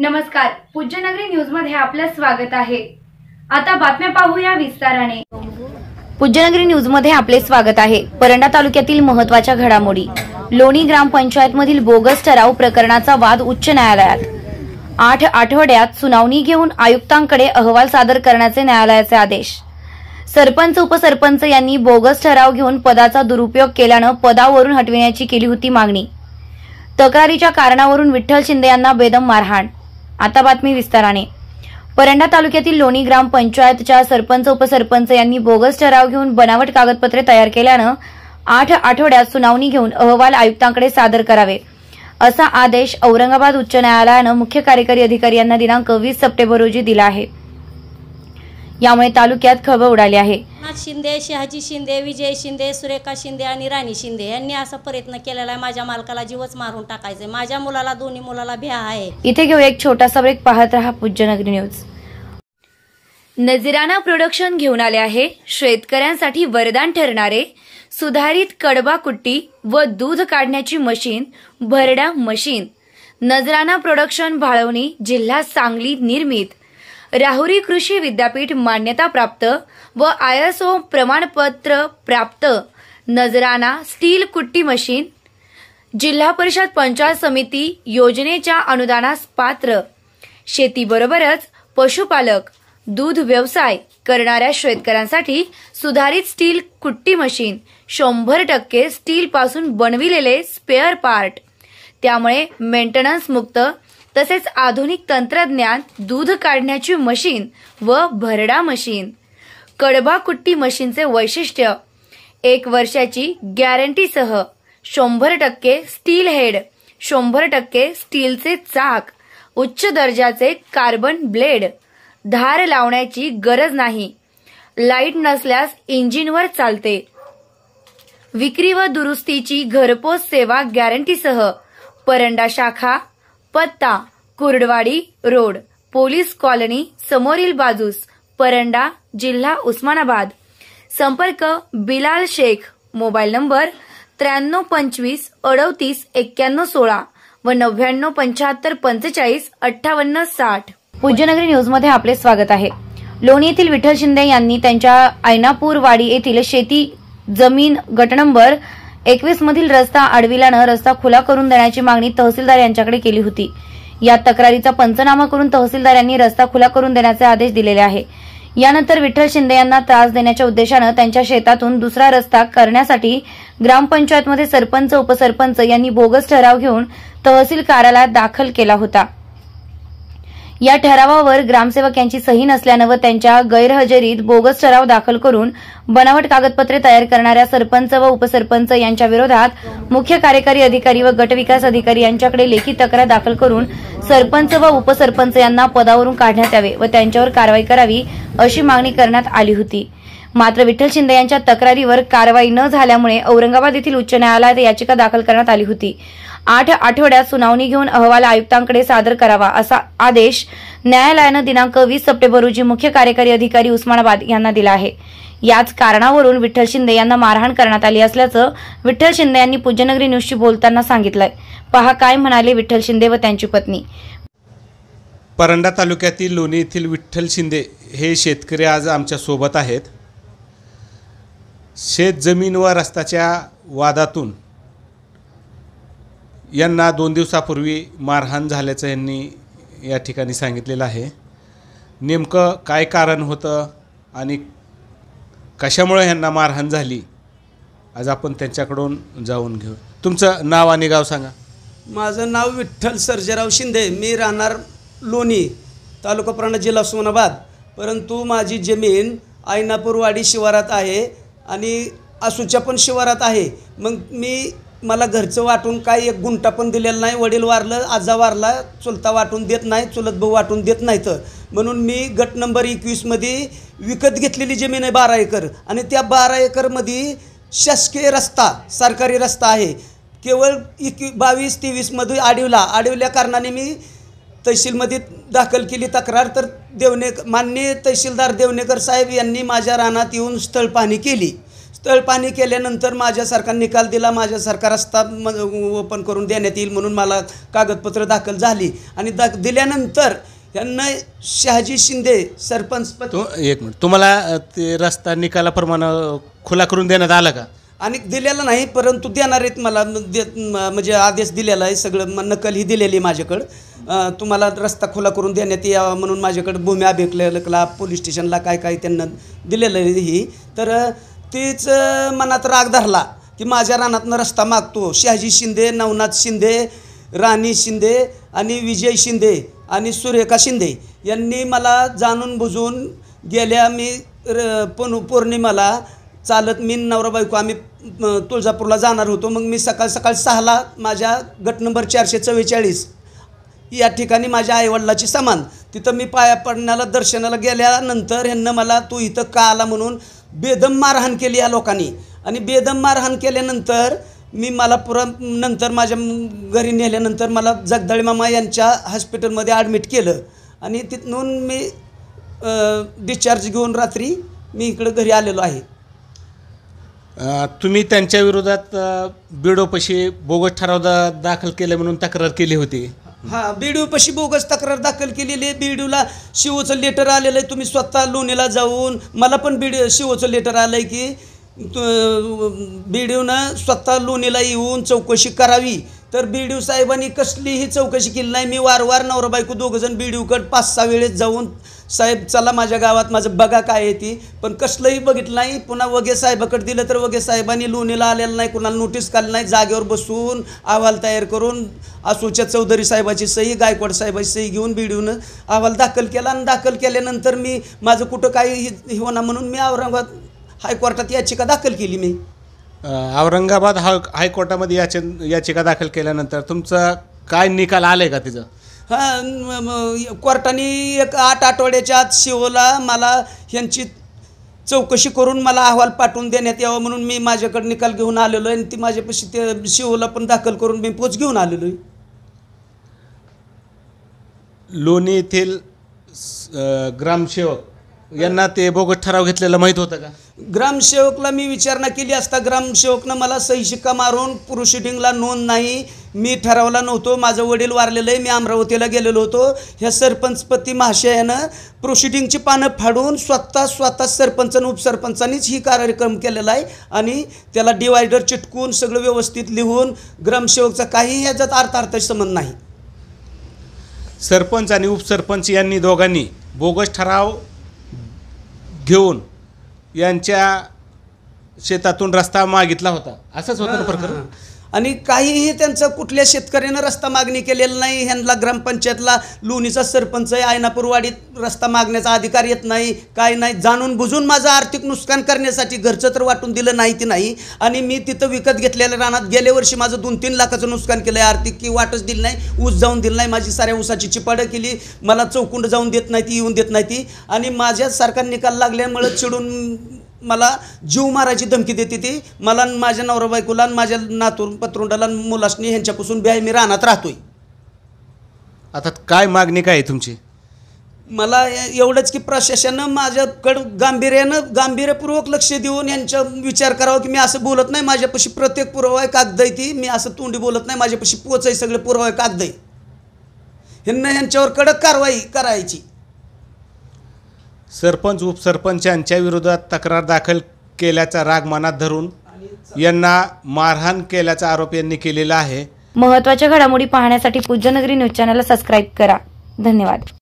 नमस्कार पूज्यनगरी न्यूज मध्ये आपलं स्वागत आहे आता बातम्या पाहूया विस्ताराने पूज्यनगरी न्यूज मध्ये आपले स्वागत आहे परंडा तालुक्यातील महत्वाच्या घडामोडी लोणी ग्रामपंचायत मधील बोगस ठराव प्रकरणाचा वाद उच्च न्यायालयात आठ आठवड्यात सुनावणी घेऊन आयुक्तांकडे अहवाल सादर करण्याचे न्यायालयाचे आदेश सरपंच उपसरपंच यांनी बोगस ठराव घेऊन पदाचा दुरुपयोग केल्यानं पदावरून हटविण्याची केली होती मागणी तक्रारीच्या कारणावरून विठ्ठल शिंदे यांना बेदम मारहाण आता बातमी विस्ताराने परंडा तालुक्यातील लोणी ग्रामपंचायतच्या सरपंच उपसरपंच यांनी बोगस ठराव घेऊन बनावट कागदपत्रे तयार केल्यानं आठ आठवड्यात सुनावणी घेऊन अहवाल आयुक्तांकडे सादर करावे असा आदेश औरंगाबाद उच्च न्यायालयानं मुख्य कार्यकारी अधिकारी यांना दिनांक वीस सप्टेंबर रोजी दिला आहे यामुळे तालुक्यात खळबळ उडाली आहे शिंदे शहाजी शिंदे विजय शिंदे सुरेखा शिंदे आणि राणी शिंदे यांनी असा प्रयत्न केलेला आहे माझ्या मालकाला जीवच मारून टाकायचे माझ्या मुलाला दोन्ही मुलाला भ्या आहे इथे घेऊ एक छोटासा ब्रेक पाहत राहा नगरी न्यूज नजराना प्रोडक्शन घेऊन आले आहे शेतकऱ्यांसाठी वरदान ठरणारे सुधारित कडबा कुट्टी व दूध काढण्याची मशीन भरडा मशीन नजराना प्रोडक्शन भाळवणी जिल्हा सांगली निर्मित राहुरी कृषी विद्यापीठ मान्यताप्राप्त व ओ प्रमाणपत्र प्राप्त नजराना स्टील कुट्टी मशीन जिल्हा परिषद पंचायत समिती योजनेच्या अनुदानास पात्र शेतीबरोबरच पशुपालक दूध व्यवसाय करणाऱ्या शेतकऱ्यांसाठी सुधारित स्टील कुट्टी मशीन शंभर टक्के पासून बनविलेले स्पेअर पार्ट त्यामुळे मेंटेनन्स मुक्त तसेच आधुनिक तंत्रज्ञान दूध काढण्याची मशीन व भरडा मशीन कडबा कुट्टी मशीनचे वैशिष्ट्य एक वर्षाची गॅरंटीसह शंभर टक्के स्टील हेड शंभर टक्के स्टीलचे चाक उच्च दर्जाचे कार्बन ब्लेड धार लावण्याची गरज नाही लाईट नसल्यास इंजिनवर चालते विक्री व दुरुस्तीची घरपोच सेवा गॅरंटीसह परंडा शाखा पत्ता कुर्डवाडी रोड पोलीस कॉलनी समोरील बाजूस परंडा जिल्हा उस्मानाबाद संपर्क बिलाल शेख मोबाईल नंबर त्र्याण्णव पंचवीस अडतीस एक्क्याण्णव सोळा व नव्याण्णव पंच्याहत्तर पंचेचाळीस अठ्ठावन्न साठ पूज्यनगरी न्यूजमध्ये आपले स्वागत आहे लोणी येथील विठ्ठल शिंदे यांनी त्यांच्या वाडी येथील शेती जमीन गट नंबर एकवीस मधील रस्ता आडविल्यानं रस्ता खुला करून देण्याची मागणी तहसीलदार यांच्याकडे केली होती या तक्रारीचा पंचनामा करून तहसीलदारांनी रस्ता खुला करून देण्याचे आदेश दिलेले आहे यानंतर विठ्ठल शिंदे यांना त्रास देण्याच्या उद्देशानं त्यांच्या शेतातून दुसरा रस्ता करण्यासाठी ग्रामपंचायतमध्ये सरपंच उपसरपंच यांनी बोगस ठराव घेऊन तहसील कार्यालयात दाखल केला होता या ठरावावर ग्रामसेवक यांची सही नसल्यानं व त्यांच्या गैरहजेरीत बोगस ठराव दाखल करून बनावट कागदपत्रे तयार करणाऱ्या सरपंच व उपसरपंच यांच्या विरोधात मुख्य कार्यकारी अधिकारी व गटविकास अधिकारी यांच्याकडे लेखी तक्रार दाखल करून सरपंच व उपसरपंच यांना पदावरून काढण्यात यावे व त्यांच्यावर कारवाई करावी अशी मागणी करण्यात आली होती मात्र विठ्ठल शिंदे यांच्या तक्रारीवर कारवाई न झाल्यामुळे औरंगाबाद येथील उच्च न्यायालयात याचिका दाखल करण्यात आली होती आठ आठवड्यात सुनावणी घेऊन अहवाल आयुक्तांकडे सादर करावा असा आदेश न्यायालयानं दिनांक वीस सप्टेंबर रोजी मुख्य कार्यकारी अधिकारी उस्मानाबाद यांना दिला आहे याच कारणावरून विठ्ठल शिंदे यांना मारहाण करण्यात आली असल्याचं विठ्ठल शिंदे यांनी पूज्यनगरी न्यूजशी बोलताना सांगितलंय पहा काय म्हणाले विठ्ठल शिंदे व त्यांची पत्नी परंडा तालुक्यातील लोणी येथील विठ्ठल शिंदे हे शेतकरी आज आमच्या सोबत आहेत शेत जमीन व रस्त्याच्या वादातून यांना दोन दिवसापूर्वी मारहाण झाल्याचं यांनी या ठिकाणी सांगितलेलं आहे नेमकं काय कारण होतं आणि कशामुळे यांना मारहाण झाली आज आपण त्यांच्याकडून जाऊन घेऊ तुमचं नाव आणि गाव सांगा माझं नाव विठ्ठल सर्जेराव शिंदे मी राहणार लोणी तालुका प्राण जिल्हा उस्मानाबाद परंतु माझी जमीन आयनापूरवाडी शिवारात आहे आणि असूच्या पण शिवारात आहे मग मी मला घरचं वाटून काही एक गुंटा पण दिलेला नाही वडील वारलं आजा वारला चुलता वाटून देत नाही चुलत भाऊ वाटून देत नाही तर म्हणून मी गट नंबर एकवीसमध्ये विकत घेतलेली जमीन आहे बारा एकर आणि त्या बारा एकरमध्ये शासकीय रस्ता सरकारी रस्ता आहे केवळ एक बावीस तेवीसमध्ये आडिवला आडिवल्या कारणाने मी तहसीलमध्ये दाखल केली तक्रार तर देवने माननीय तहसीलदार देवनेकर साहेब यांनी माझ्या रानात येऊन स्थळ पाहणी केली स्थळ केल्यानंतर माझ्यासारखा निकाल दिला माझ्यासारखा रस्ता म ओपन करून देण्यात येईल म्हणून मला कागदपत्र दाखल झाली आणि दा दिल्यानंतर यांना शहाजी शिंदे सरपंच एक मिनिट तुम्हाला ते रस्ता निकालाप्रमाणे खुला करून देण्यात आला का आणि दिलेलं नाही परंतु देणार आहेत मला म्हणजे आदेश दिलेला आहे सगळं मग नकल ही दिलेली आहे माझ्याकडं तुम्हाला रस्ता खुला करून देण्यात यावा म्हणून माझ्याकडं भूमी अभिलेखला पोलीस स्टेशनला काय काय त्यांना दिलेलं आहे ही तर तीच मनात राग धरला की माझ्या रानातनं रस्ता मागतो शहाजी शिंदे नवनाथ शिंदे राणी शिंदे आणि विजय शिंदे आणि सुरेखा शिंदे यांनी मला जाणून बुजून गेल्या मी र पौर्णिमाला चालत मी नवरा बायको आम्ही तुळजापूरला जाणार होतो मग मी सकाळ सकाळ सहाला माझ्या गट नंबर चारशे चव्वेचाळीस या ठिकाणी माझ्या आईवडिलाची समान तिथं मी पाया पडण्याला दर्शनाला गेल्यानंतर ह्यांना मला तू इथं का आला म्हणून बेदम मारहाण केली या लोकांनी आणि बेदम मारहाण केल्यानंतर मी मला पुरा नंतर माझ्या घरी नेल्यानंतर मला जगदाळी मामा यांच्या हॉस्पिटलमध्ये ॲडमिट केलं आणि तिथून मी डिस्चार्ज घेऊन रात्री मी इकडं घरी आलेलो आहे तुम्ही त्यांच्या विरोधात बीडोपशी बोगस ठराव दाखल केले म्हणून तक्रार केली होती हा बीडीओपाशी बोगस तक्रार दाखल केलेली आहे बीडीओला शिवचं लेटर आलेलं आहे तुम्ही स्वतः लोणीला जाऊन मला पण बीडी शिवचं लेटर आलं आहे की बीडीओनं स्वतः लोणीला येऊन चौकशी करावी तर ओ साहेबांनी कसलीही चौकशी केली नाही मी वारंवार नवरा बायको जण बी पाच सहा वेळेस जाऊन साहेब चला माझ्या गावात माझं बघा काय आहे ती पण कसलंही बघितलं नाही पुन्हा वगे साहेबाकडे दिलं तर वगे साहेबांनी लोणीला आलेलं नाही कुणाला नोटीस काढलं नाही जागेवर बसून अहवाल तयार करून असूच्या चौधरी साहेबाची सही गायकवाड साहेबाची सही घेऊन बीडीओनं अहवाल दाखल केला आणि दाखल केल्यानंतर मी माझं कुठं काही होणार म्हणून मी औरंगाबाद हायकोर्टात याचिका दाखल केली मी औरंगाबाद हाय हायकोर्टामध्ये याचे याचिका दाखल केल्यानंतर तुमचा काय निकाल आले का तिचा हां कोर्टाने एक आठ आठवड्याच्या आत शिवला मला यांची चौकशी करून मला अहवाल पाठवून देण्यात यावा म्हणून मी माझ्याकडे निकाल घेऊन आलेलो आहे आणि ती माझ्यापाशी ते शिवला पण दाखल करून मी पोच घेऊन आलेलो आहे लोणी येथील ग्रामसेवक यांना ते बोगस ठराव घेतलेला माहीत होतं का ग्रामसेवकला मी विचारणा केली असता ग्रामसेवकनं मला सही शिक्का मारून प्रोसिडिंगला नोंद नाही मी ठरवला नव्हतो माझं वडील वारलेलं आहे मी अमरावतीला गेलेलो होतो ह्या सरपंचपती महाशयानं प्रोसिडिंगची पानं फाडून स्वतः स्वतः सरपंच आणि उपसरपंचांनीच ही कार्यक्रम केलेला आहे आणि त्याला डिवायडर चिटकून सगळं व्यवस्थित लिहून ग्रामसेवकचा काही ह्याच्यात अर्थार्थ संबंध नाही सरपंच आणि उपसरपंच यांनी दोघांनी बोगस ठराव घेऊन यांच्या शेतातून रस्ता मागितला होता असंच होतं प्रकरण आणि काहीही त्यांचं कुठल्या शेतकऱ्यानं रस्ता मागणी केलेला नाही ह्यांना ग्रामपंचायतला लोणीचा सरपंच आहे आयनापूरवाडीत रस्ता मागण्याचा अधिकार येत नाही काय नाही जाणून बुजून माझं आर्थिक नुकसान करण्यासाठी घरचं तर वाटून दिलं नाही ते नाही आणि मी तिथं विकत घेतलेल्या रानात गेल्या वर्षी माझं दोन तीन लाखाचं नुकसान केलं आहे आर्थिक की वाटच दिली नाही ऊस जाऊन दिलं नाही माझी साऱ्या ऊसाची चिपाडं केली मला चौकुंड जाऊन देत नाही ती येऊन देत नाही ती आणि माझ्यासारखा निकाल लागल्यामुळं चिडून मला जीव मारायची धमकी देते ती मला माझ्या नवरा बायकोला माझ्या नातूर पत्रुंडाला मुलासनी ह्यांच्यापासून बिहाय मी रानात राहतोय आता काय मागणी काय तुमची मला एवढंच की प्रशासनानं माझ्याकडं गांभीर्यानं गांभीर्यपूर्वक लक्ष देऊन यांच्या विचार करावा की मी असं बोलत नाही माझ्यापाशी प्रत्येक पुरावा कागद आहे ती मी असं तोंडी बोलत नाही माझ्यापाशी पोचाय सगळे पुरावा कागद आहे ह्यांना यांच्यावर कडक कारवाई करायची सरपंच उपसरपंच यांच्या विरोधात तक्रार दाखल केल्याचा राग मनात धरून यांना मारहाण केल्याचा आरोप यांनी केलेला आहे महत्वाच्या घडामोडी पाहण्यासाठी पूज्यनगरी न्यूज चॅनलला सबस्क्राईब करा धन्यवाद